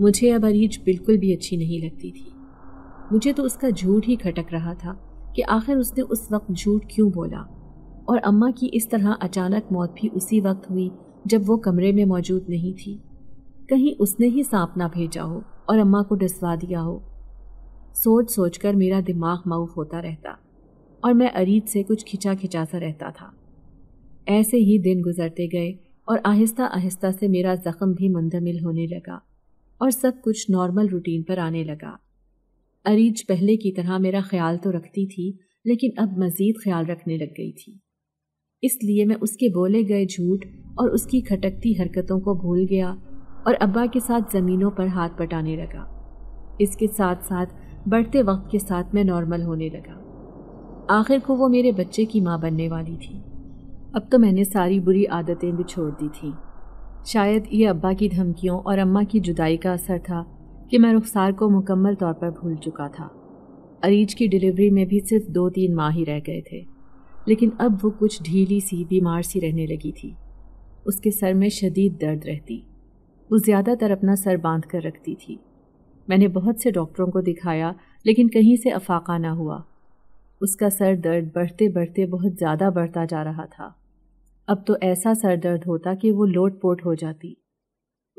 मुझे अब अरीज बिल्कुल भी अच्छी नहीं लगती थी मुझे तो उसका झूठ ही खटक रहा था कि आखिर उसने उस वक्त झूठ क्यों बोला और अम्मा की इस तरह अचानक मौत भी उसी वक्त हुई जब वो कमरे में मौजूद नहीं थी कहीं उसने ही सांप ना भेजा हो और अम्मा को डसवा दिया हो सोच सोच कर मेरा दिमाग माउफ होता रहता और मैं अरीज से कुछ खिंचा खिंचा सा रहता था ऐसे ही दिन गुजरते गए और आहिस्ता आहिस्ता से मेरा ज़ख़म भी मंदमिल होने लगा और सब कुछ नॉर्मल रूटीन पर आने लगा अरीज पहले की तरह मेरा ख्याल तो रखती थी लेकिन अब मज़ीद ख्याल रखने लग गई थी इसलिए मैं उसके बोले गए झूठ और उसकी खटकती हरकतों को भूल गया और अब्बा के साथ ज़मीनों पर हाथ बटाने लगा इसके साथ साथ बढ़ते वक्त के साथ मैं नॉर्मल होने लगा आखिर को वो मेरे बच्चे की माँ बनने वाली थी अब तो मैंने सारी बुरी आदतें भी छोड़ दी थी शायद ये अब्बा की धमकियों और अम्मा की जुदाई का असर था कि मैं रुखसार को मुकम्मल तौर पर भूल चुका था अरीज की डिलीवरी में भी सिर्फ दो तीन माह ही रह गए थे लेकिन अब वो कुछ ढीली सी बीमार सी रहने लगी थी उसके सर में शदीद दर्द रहती वो ज़्यादातर अपना सर बांध कर रखती थी मैंने बहुत से डॉक्टरों को दिखाया लेकिन कहीं से अफाका ना हुआ उसका सर दर्द बढ़ते बढ़ते बहुत ज़्यादा बढ़ता जा रहा था अब तो ऐसा सर दर्द होता कि वो लोट पोट हो जाती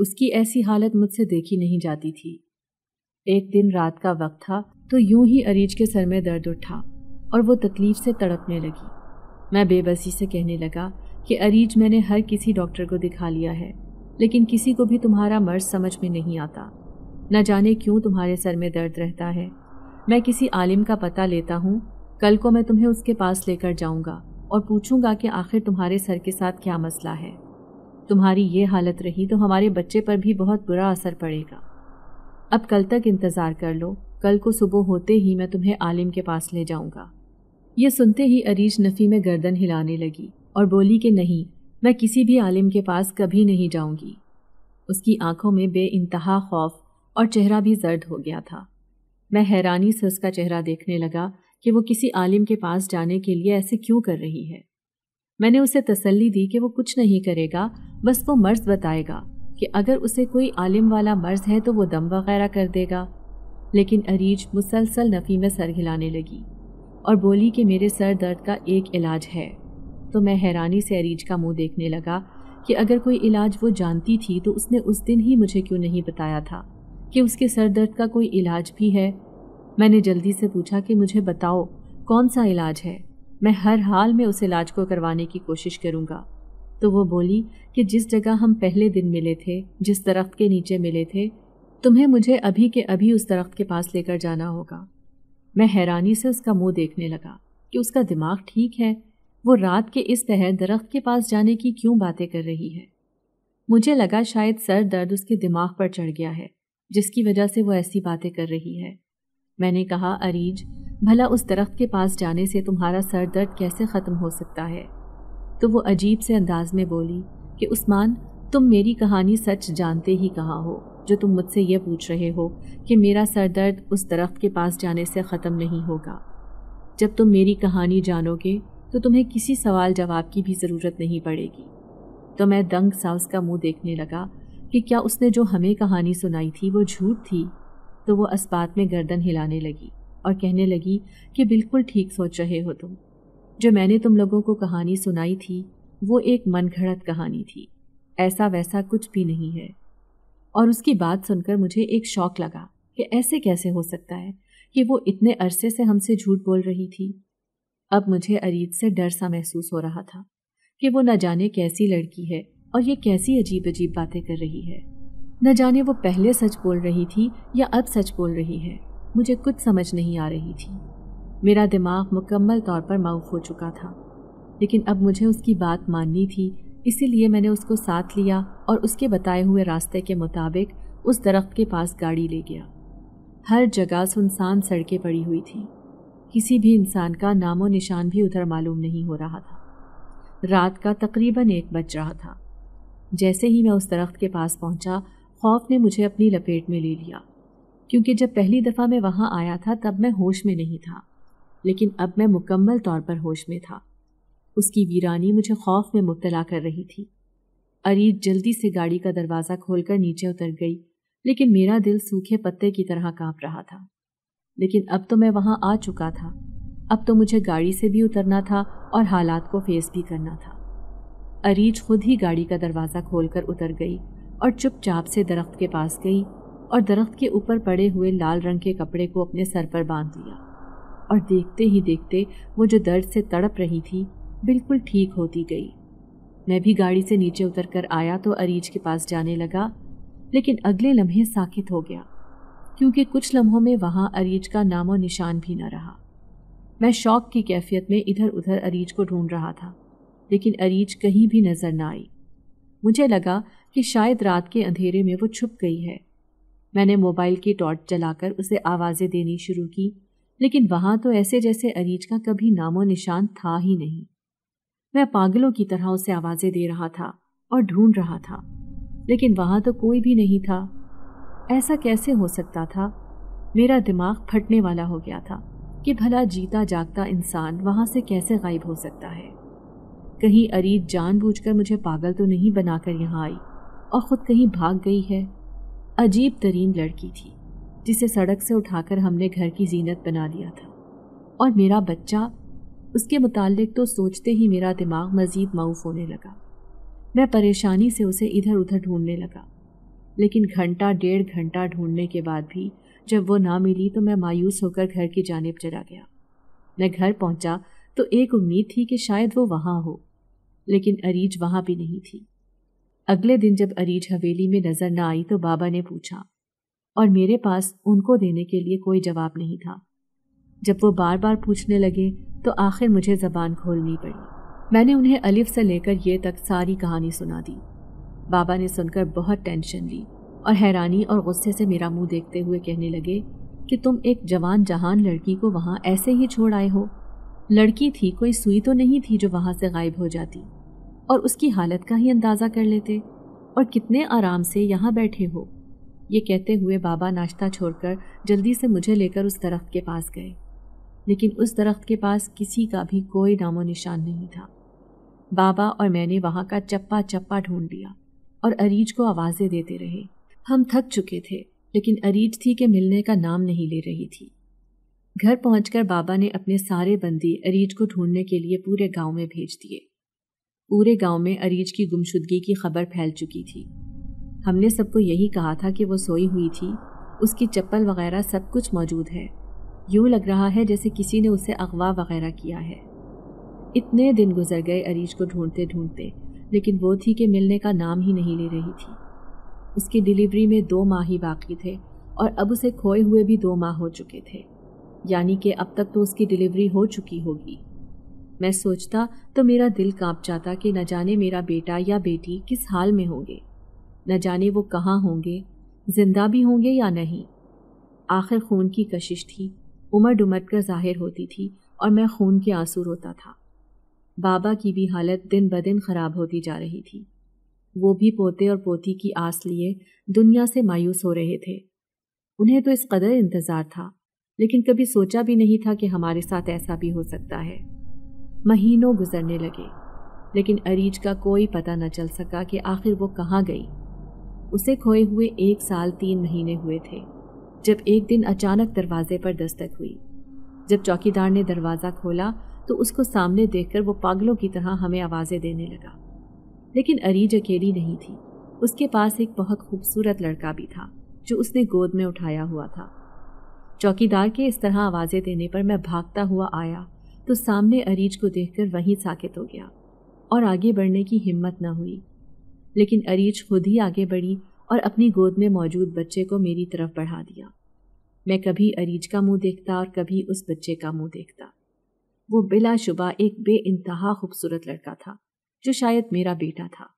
उसकी ऐसी हालत मुझसे देखी नहीं जाती थी एक दिन रात का वक्त था तो यूं ही अरीज के सर में दर्द उठा और वो तकलीफ़ से तड़पने लगी मैं बेबसी से कहने लगा कि अरीज मैंने हर किसी डॉक्टर को दिखा लिया है लेकिन किसी को भी तुम्हारा मर्ज समझ में नहीं आता न जाने क्यों तुम्हारे सर में दर्द रहता है मैं किसी आलिम का पता लेता हूँ कल को मैं तुम्हें उसके पास लेकर जाऊँगा और पूछूंगा कि आखिर तुम्हारे सर के साथ क्या मसला है तुम्हारी ये हालत रही तो हमारे बच्चे पर भी बहुत बुरा असर पड़ेगा अब कल तक इंतज़ार कर लो कल को सुबह होते ही मैं तुम्हें आलिम के पास ले जाऊंगा ये सुनते ही अरीज नफ़ी में गर्दन हिलाने लगी और बोली कि नहीं मैं किसी भी आलिम के पास कभी नहीं जाऊंगी उसकी आंखों में बे खौफ और चेहरा भी जर्द हो गया था मैं हैरानी से उसका चेहरा देखने लगा कि वो किसी आलिम के पास जाने के लिए ऐसे क्यों कर रही है मैंने उसे तसल्ली दी कि वो कुछ नहीं करेगा बस वो मर्ज बताएगा कि अगर उसे कोई आलिम वाला मर्ज है तो वो दम वगैरह कर देगा लेकिन अरीज मुसलसल नफ़ी में सर हिलाने लगी और बोली कि मेरे सर दर्द का एक इलाज है तो मैं हैरानी से अरीज का मुंह देखने लगा कि अगर कोई इलाज वो जानती थी तो उसने उस दिन ही मुझे क्यों नहीं बताया था कि उसके सर दर्द का कोई इलाज भी है मैंने जल्दी से पूछा कि मुझे बताओ कौन सा इलाज है मैं हर हाल में उस इलाज को करवाने की कोशिश करूँगा तो वो बोली कि जिस जगह हम पहले दिन मिले थे जिस दरख्त के नीचे मिले थे तुम्हें मुझे अभी के अभी उस दरख्त के पास लेकर जाना होगा मैं हैरानी से उसका मुंह देखने लगा कि उसका दिमाग ठीक है वो रात के इस पहर दरख्त के पास जाने की क्यों बातें कर रही है मुझे लगा शायद सर दर्द उसके दिमाग पर चढ़ गया है जिसकी वजह से वो ऐसी बातें कर रही है मैंने कहा अरीज भला उस दरख्त के पास जाने से तुम्हारा सर दर्द कैसे ख़त्म हो सकता है तो वो अजीब से अंदाज में बोली कि उस्मान तुम मेरी कहानी सच जानते ही कहाँ हो जो तुम मुझसे यह पूछ रहे हो कि मेरा सर दर्द उस दरख्त के पास जाने से ख़त्म नहीं होगा जब तुम मेरी कहानी जानोगे तो तुम्हें किसी सवाल जवाब की भी ज़रूरत नहीं पड़ेगी तो मैं दंग सा उसका मुंह देखने लगा कि क्या उसने जो हमें कहानी सुनाई थी वो झूठ थी तो वो इस्बात में गर्दन हिलाने लगी और कहने लगी कि बिल्कुल ठीक सोच रहे हो तुम जो मैंने तुम लोगों को कहानी सुनाई थी वो एक मन घड़त कहानी थी ऐसा वैसा कुछ भी नहीं है और उसकी बात सुनकर मुझे एक शौक लगा कि ऐसे कैसे हो सकता है कि वो इतने अरसे से हमसे झूठ बोल रही थी अब मुझे अरीद से डर सा महसूस हो रहा था कि वो न जाने कैसी लड़की है और ये कैसी अजीब अजीब बातें कर रही है न जाने वो पहले सच बोल रही थी या अब सच बोल रही है मुझे कुछ समझ नहीं आ रही थी मेरा दिमाग मुकम्मल तौर पर माउफ हो चुका था लेकिन अब मुझे उसकी बात माननी थी इसीलिए मैंने उसको साथ लिया और उसके बताए हुए रास्ते के मुताबिक उस दरख्त के पास गाड़ी ले गया हर जगह सुनसान सड़कें पड़ी हुई थी किसी भी इंसान का नामो निशान भी उधर मालूम नहीं हो रहा था रात का तकरीबन एक बज रहा था जैसे ही मैं उस दरख्त के पास पहुंचा खौफ ने मुझे अपनी लपेट में ले लिया क्योंकि जब पहली दफ़ा मैं वहाँ आया था तब मैं होश में नहीं था लेकिन अब मैं मुकम्मल तौर पर होश में था उसकी वीरानी मुझे खौफ में मुबतला कर रही थी अरीज जल्दी से गाड़ी का दरवाज़ा खोलकर नीचे उतर गई लेकिन मेरा दिल सूखे पत्ते की तरह कांप रहा था लेकिन अब तो मैं वहाँ आ चुका था अब तो मुझे गाड़ी से भी उतरना था और हालात को फेस भी करना था अरीज खुद ही गाड़ी का दरवाज़ा खोलकर उतर गई और चुपचाप से दरख्त के पास गई और दरख्त के ऊपर पड़े हुए लाल रंग के कपड़े को अपने सर पर बांध लिया और देखते ही देखते वो जो दर्द से तड़प रही थी बिल्कुल ठीक होती गई मैं भी गाड़ी से नीचे उतर कर आया तो अरीज के पास जाने लगा लेकिन अगले लम्हे साकित हो गया क्योंकि कुछ लम्हों में वहाँ अरीज का नामो निशान भी न रहा मैं शौक की कैफियत में इधर उधर अरीज को ढूंढ रहा था लेकिन अरीज कहीं भी नज़र न आई मुझे लगा कि शायद रात के अंधेरे में वो छुप गई है मैंने मोबाइल की टॉर्च जलाकर उसे आवाज़ें देनी शुरू की लेकिन वहाँ तो ऐसे जैसे अरीज का कभी नामो निशान था ही नहीं मैं पागलों की तरह उसे आवाज़ें दे रहा था और ढूंढ रहा था लेकिन वहाँ तो कोई भी नहीं था ऐसा कैसे हो सकता था मेरा दिमाग फटने वाला हो गया था कि भला जीता जागता इंसान वहाँ से कैसे गायब हो सकता है कहीं अरीज जानबूझकर मुझे पागल तो नहीं बनाकर यहाँ आई और ख़ुद कहीं भाग गई है अजीब तरीन लड़की थी जिसे सड़क से उठाकर हमने घर की जीनत बना लिया था और मेरा बच्चा उसके मुतालिक तो सोचते ही मेरा दिमाग मज़ीद माऊफ होने लगा मैं परेशानी से उसे इधर उधर ढूंढने लगा लेकिन घंटा डेढ़ घंटा ढूंढने के बाद भी जब वो ना मिली तो मैं मायूस होकर घर की जानब चला गया मैं घर पहुंचा तो एक उम्मीद थी कि शायद वो वहाँ हो लेकिन अरीज वहाँ भी नहीं थी अगले दिन जब अरीज हवेली में नजर न आई तो बाबा ने पूछा और मेरे पास उनको देने के लिए कोई जवाब नहीं था जब वो बार बार पूछने लगे तो आखिर मुझे जबान खोलनी पड़ी मैंने उन्हें अलिफ से लेकर ये तक सारी कहानी सुना दी बाबा ने सुनकर बहुत टेंशन ली और हैरानी और गुस्से से मेरा मुंह देखते हुए कहने लगे कि तुम एक जवान जहान लड़की को वहाँ ऐसे ही छोड़ आए हो लड़की थी कोई सुई तो नहीं थी जो वहाँ से गायब हो जाती और उसकी हालत का ही अंदाज़ा कर लेते और कितने आराम से यहाँ बैठे हो ये कहते हुए बाबा नाश्ता छोड़कर जल्दी से मुझे लेकर उस दरख्त के पास गए लेकिन उस दरख्त के पास किसी का भी कोई नामो निशान नहीं था बाबा और मैंने वहाँ का चप्पा चप्पा ढूंढ लिया और अरीज को आवाज़ें देते रहे हम थक चुके थे लेकिन अरीज थी कि मिलने का नाम नहीं ले रही थी घर पहुंचकर बाबा ने अपने सारे बंदी अरीज को ढूंढने के लिए पूरे गांव में भेज दिए पूरे गांव में अरीज की गुमशुदगी की खबर फैल चुकी थी हमने सबको यही कहा था कि वो सोई हुई थी उसकी चप्पल वगैरह सब कुछ मौजूद है यूँ लग रहा है जैसे किसी ने उसे अगवा वगैरह किया है इतने दिन गुजर गए अरीज को ढूंढते ढूंढते लेकिन वो थी कि मिलने का नाम ही नहीं ले रही थी उसकी डिलीवरी में दो माह ही बाकी थे और अब उसे खोए हुए भी दो माह हो चुके थे यानी कि अब तक तो उसकी डिलीवरी हो चुकी होगी मैं सोचता तो मेरा दिल कांप जाता कि न जाने मेरा बेटा या बेटी किस हाल में होंगे न जाने वो कहाँ होंगे जिंदा भी होंगे या नहीं आखिर खून की कशिश थी उमर डुमट कर जाहिर होती थी और मैं खून के आंसू रोता था बाबा की भी हालत दिन ब दिन ख़राब होती जा रही थी वो भी पोते और पोती की आस लिए दुनिया से मायूस हो रहे थे उन्हें तो इस कदर इंतज़ार था लेकिन कभी सोचा भी नहीं था कि हमारे साथ ऐसा भी हो सकता है महीनों गुजरने लगे लेकिन अरीज का कोई पता न चल सका कि आखिर वो कहाँ गई उसे खोए हुए एक साल तीन महीने हुए थे जब एक दिन अचानक दरवाजे पर दस्तक हुई जब चौकीदार ने दरवाज़ा खोला तो उसको सामने देखकर वो पागलों की तरह हमें आवाज़ें देने लगा लेकिन अरीज अकेली नहीं थी उसके पास एक बहुत खूबसूरत लड़का भी था जो उसने गोद में उठाया हुआ था चौकीदार के इस तरह आवाज़ें देने पर मैं भागता हुआ आया तो सामने अरीज को देखकर वहीं साकित हो गया और आगे बढ़ने की हिम्मत न हुई लेकिन अरीज खुद ही आगे बढ़ी और अपनी गोद में मौजूद बच्चे को मेरी तरफ बढ़ा दिया मैं कभी अरीज का मुंह देखता और कभी उस बच्चे का मुंह देखता वो बिलाशुबा एक बे इंतहा खूबसूरत लड़का था जो शायद मेरा बेटा था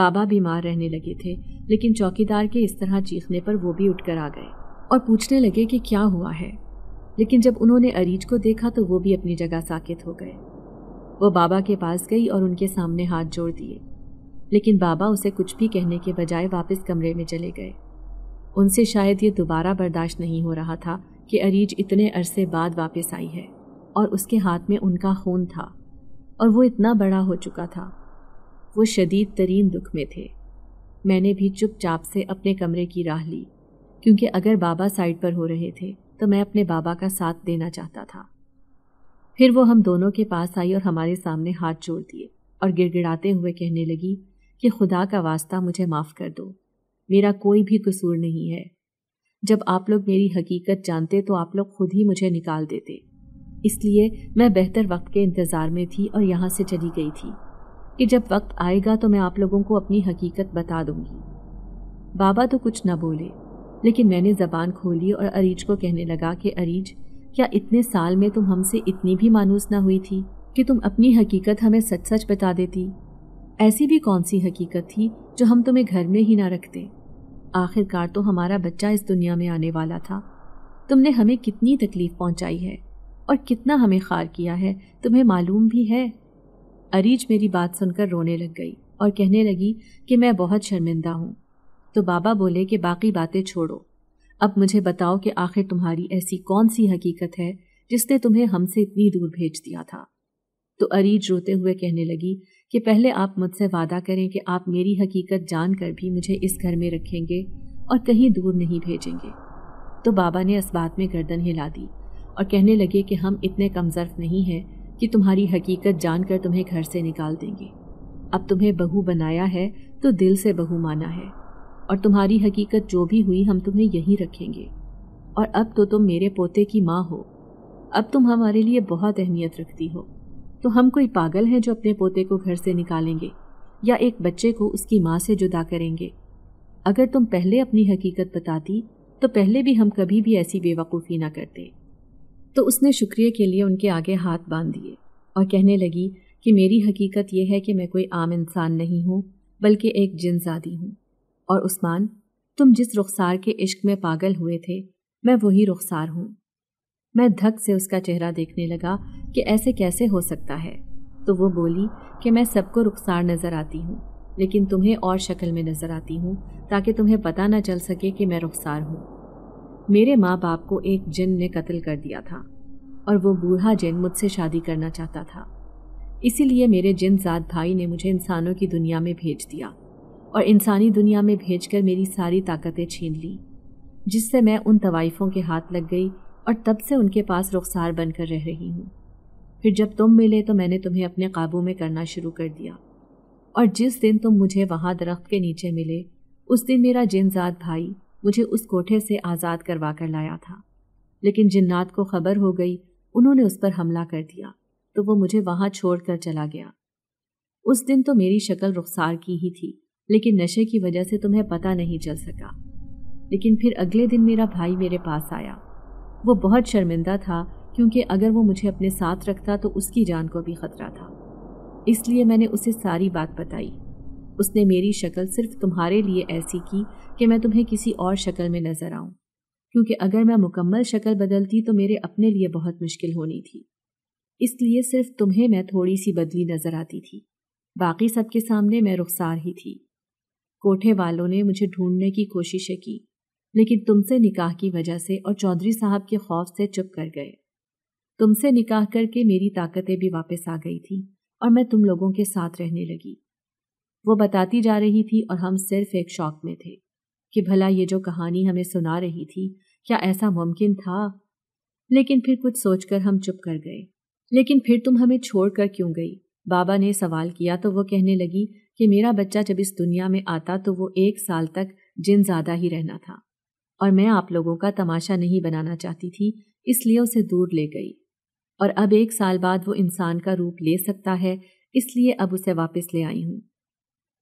बाबा बीमार रहने लगे थे लेकिन चौकीदार के इस तरह चीखने पर वो भी उठकर आ गए और पूछने लगे कि क्या हुआ है लेकिन जब उन्होंने अरीज को देखा तो वो भी अपनी जगह साकित हो गए वो बाबा के पास गई और उनके सामने हाथ जोड़ दिए लेकिन बाबा उसे कुछ भी कहने के बजाय वापस कमरे में चले गए उनसे शायद ये दोबारा बर्दाश्त नहीं हो रहा था कि अरीज इतने अरसे बाद वापस आई है और उसके हाथ में उनका खून था और वो इतना बड़ा हो चुका था वो शदीद तरीन दुख में थे मैंने भी चुपचाप से अपने कमरे की राह ली क्योंकि अगर बाबा साइड पर हो रहे थे तो मैं अपने बाबा का साथ देना चाहता था फिर वो हम दोनों के पास आई और हमारे सामने हाथ जोड़ दिए और गिड़गिड़ाते हुए कहने लगी कि खुदा का वास्ता मुझे माफ़ कर दो मेरा कोई भी कसूर नहीं है जब आप लोग मेरी हकीकत जानते तो आप लोग खुद ही मुझे निकाल देते इसलिए मैं बेहतर वक्त के इंतज़ार में थी और यहाँ से चली गई थी कि जब वक्त आएगा तो मैं आप लोगों को अपनी हकीकत बता दूंगी बाबा तो कुछ न बोले लेकिन मैंने ज़बान खोली और अरीज को कहने लगा कि अरीज क्या इतने साल में तुम हमसे इतनी भी मानूस ना हुई थी कि तुम अपनी हकीकत हमें सच सच बता देती ऐसी भी कौन सी हकीकत थी जो हम तुम्हें घर में ही ना रखते आखिरकार तो हमारा बच्चा इस दुनिया में आने वाला था तुमने हमें कितनी तकलीफ़ पहुंचाई है और कितना हमें खार किया है तुम्हें मालूम भी है अरीज मेरी बात सुनकर रोने लग गई और कहने लगी कि मैं बहुत शर्मिंदा हूँ तो बाबा बोले कि बाकी बातें छोड़ो अब मुझे बताओ कि आखिर तुम्हारी ऐसी कौन सी हकीकत है जिसने तुम्हें हमसे इतनी दूर भेज दिया था तो अरीज रोते हुए कहने लगी कि पहले आप मुझसे वादा करें कि आप मेरी हकीकत जान कर भी मुझे इस घर में रखेंगे और कहीं दूर नहीं भेजेंगे तो बाबा ने इस बात में गर्दन हिला दी और कहने लगे कि हम इतने कमज़र्फ नहीं हैं कि तुम्हारी हकीकत जानकर तुम्हें घर से निकाल देंगे अब तुम्हें बहू बनाया है तो दिल से बहू माना है और तुम्हारी हकीकत जो भी हुई हम तुम्हें यहीं रखेंगे और अब तो तुम मेरे पोते की माँ हो अब तुम हमारे लिए बहुत अहमियत रखती हो तो हम कोई पागल हैं जो अपने पोते को घर से निकालेंगे या एक बच्चे को उसकी माँ से जुदा करेंगे अगर तुम पहले अपनी हकीकत बताती तो पहले भी हम कभी भी ऐसी बेवकूफ़ी ना करते तो उसने शुक्रिया के लिए उनके आगे हाथ बांध दिए और कहने लगी कि मेरी हकीकत यह है कि मैं कोई आम इंसान नहीं हूँ बल्कि एक जिनजादी हूँ और उस्मान तुम जिस रुखसार के इश्क में पागल हुए थे मैं वही रुखसार हूँ मैं धक से उसका चेहरा देखने लगा कि ऐसे कैसे हो सकता है तो वो बोली कि मैं सबको रुखसार नज़र आती हूँ लेकिन तुम्हें और शक्ल में नज़र आती हूँ ताकि तुम्हें पता ना चल सके कि मैं रुखसार हूँ मेरे माँ बाप को एक जिन ने कत्ल कर दिया था और वो बूढ़ा जिन मुझसे शादी करना चाहता था इसीलिए मेरे जिन जात भाई ने मुझे इंसानों की दुनिया में भेज दिया और इंसानी दुनिया में भेज मेरी सारी ताकतें छीन ली जिससे मैं उन तवाइफों के हाथ लग गई और तब से उनके पास रुखसार बनकर रह रही हूँ फिर जब तुम मिले तो मैंने तुम्हें अपने काबू में करना शुरू कर दिया और जिस दिन तुम मुझे वहाँ दरख्त के नीचे मिले उस दिन मेरा जिनजात भाई मुझे उस कोठे से आज़ाद करवा कर लाया था लेकिन जिन्नात को खबर हो गई उन्होंने उस पर हमला कर दिया तो वो मुझे वहाँ छोड़ कर चला गया उस दिन तो मेरी शक्ल रुखसार की ही थी लेकिन नशे की वजह से तुम्हें पता नहीं चल सका लेकिन फिर अगले दिन मेरा भाई मेरे पास आया वो बहुत शर्मिंदा था क्योंकि अगर वो मुझे अपने साथ रखता तो उसकी जान को भी खतरा था इसलिए मैंने उसे सारी बात बताई उसने मेरी शक्ल सिर्फ तुम्हारे लिए ऐसी की कि मैं तुम्हें किसी और शक्ल में नज़र आऊँ क्योंकि अगर मैं मुकम्मल शक्ल बदलती तो मेरे अपने लिए बहुत मुश्किल होनी थी इसलिए सिर्फ तुम्हें मैं थोड़ी सी बदली नज़र आती थी बाकी सबके सामने मैं रुखसार ही थी कोठे वालों ने मुझे ढूंढने की कोशिशें की लेकिन तुमसे निकाह की वजह से और चौधरी साहब के खौफ से चुप कर गए तुमसे निकाह करके मेरी ताकतें भी वापस आ गई थी और मैं तुम लोगों के साथ रहने लगी वो बताती जा रही थी और हम सिर्फ एक शौक में थे कि भला ये जो कहानी हमें सुना रही थी क्या ऐसा मुमकिन था लेकिन फिर कुछ सोचकर हम चुप कर गए लेकिन फिर तुम हमें छोड़ कर क्यों गई बाबा ने सवाल किया तो वो कहने लगी कि मेरा बच्चा जब इस दुनिया में आता तो वो एक साल तक जिन ज़्यादा ही रहना था और मैं आप लोगों का तमाशा नहीं बनाना चाहती थी इसलिए उसे दूर ले गई और अब एक साल बाद वो इंसान का रूप ले सकता है इसलिए अब उसे वापस ले आई हूं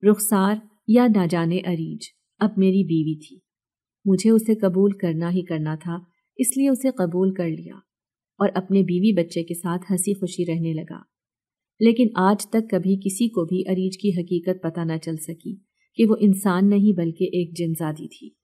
रुखसार या ना जाने अरीज अब मेरी बीवी थी मुझे उसे कबूल करना ही करना था इसलिए उसे कबूल कर लिया और अपने बीवी बच्चे के साथ हंसी खुशी रहने लगा लेकिन आज तक कभी किसी को भी अरीज की हकीकत पता न चल सकी कि वो इंसान नहीं बल्कि एक जिनजादी थी